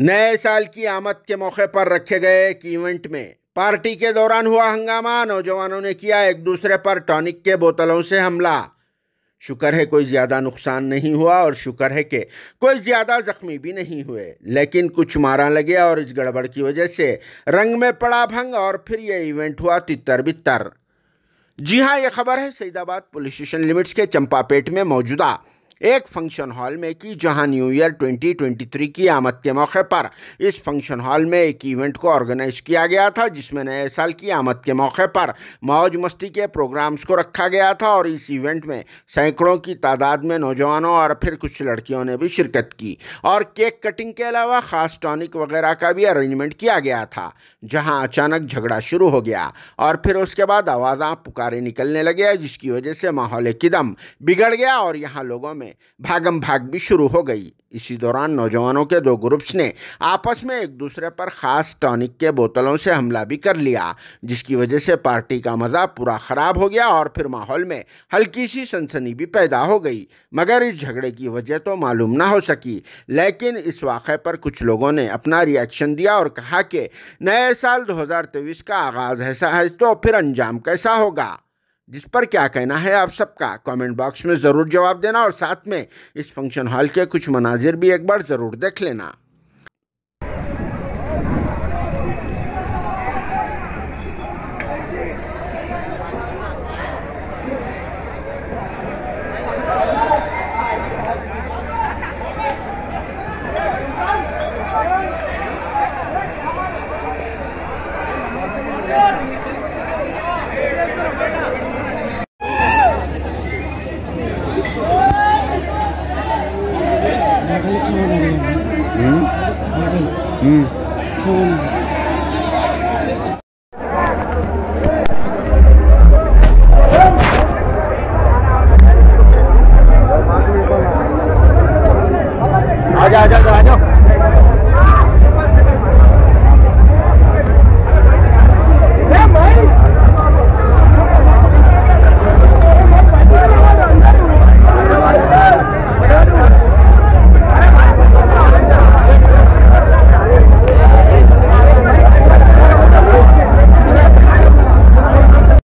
नए साल की आमद के मौके पर रखे गए एक इवेंट में पार्टी के दौरान हुआ हंगामा नौजवानों ने किया एक दूसरे पर टॉनिक के बोतलों से हमला शुक्र है कोई ज़्यादा नुकसान नहीं हुआ और शुक्र है कि कोई ज़्यादा ज़ख्मी भी नहीं हुए लेकिन कुछ मारा लगे और इस गड़बड़ की वजह से रंग में पड़ा भंग और फिर यह इवेंट हुआ तितर बितर जी हाँ यह खबर है सईदाबाद पुलिस स्टेशन लिमिट्स के चंपापेट में मौजूदा एक फंक्शन हॉल में की जहां न्यू ईयर 2023 की आमद के मौके पर इस फंक्शन हॉल में एक इवेंट को ऑर्गेनाइज किया गया था जिसमें नए साल की आमद के मौके पर मौज मस्ती के प्रोग्राम्स को रखा गया था और इस इवेंट में सैकड़ों की तादाद में नौजवानों और फिर कुछ लड़कियों ने भी शिरकत की और केक कटिंग के अलावा ख़ास टॉनिक वगैरह का भी अरेंजमेंट किया गया था जहाँ अचानक झगड़ा शुरू हो गया और फिर उसके बाद आवाज़ा पुकारे निकलने लगे जिसकी वजह से माहौल एकदम बिगड़ गया और यहाँ लोगों में में भागम भाग भी शुरू हो गई इसी दौरान नौजवानों के दो ग्रुप्स ने आपस में एक दूसरे पर खास टॉनिक के बोतलों से हमला भी कर लिया जिसकी वजह से पार्टी का मज़ा पूरा ख़राब हो गया और फिर माहौल में हल्की सी सनसनी भी पैदा हो गई मगर इस झगड़े की वजह तो मालूम ना हो सकी लेकिन इस वाक़े पर कुछ लोगों ने अपना रिएक्शन दिया और कहा कि नए साल दो का आगाज़ ऐसा है तो फिर अंजाम कैसा होगा जिस पर क्या कहना है आप सबका कमेंट बॉक्स में ज़रूर जवाब देना और साथ में इस फंक्शन हॉल के कुछ मनाजिर भी एक बार ज़रूर देख लेना हम्म आजा आजा आजा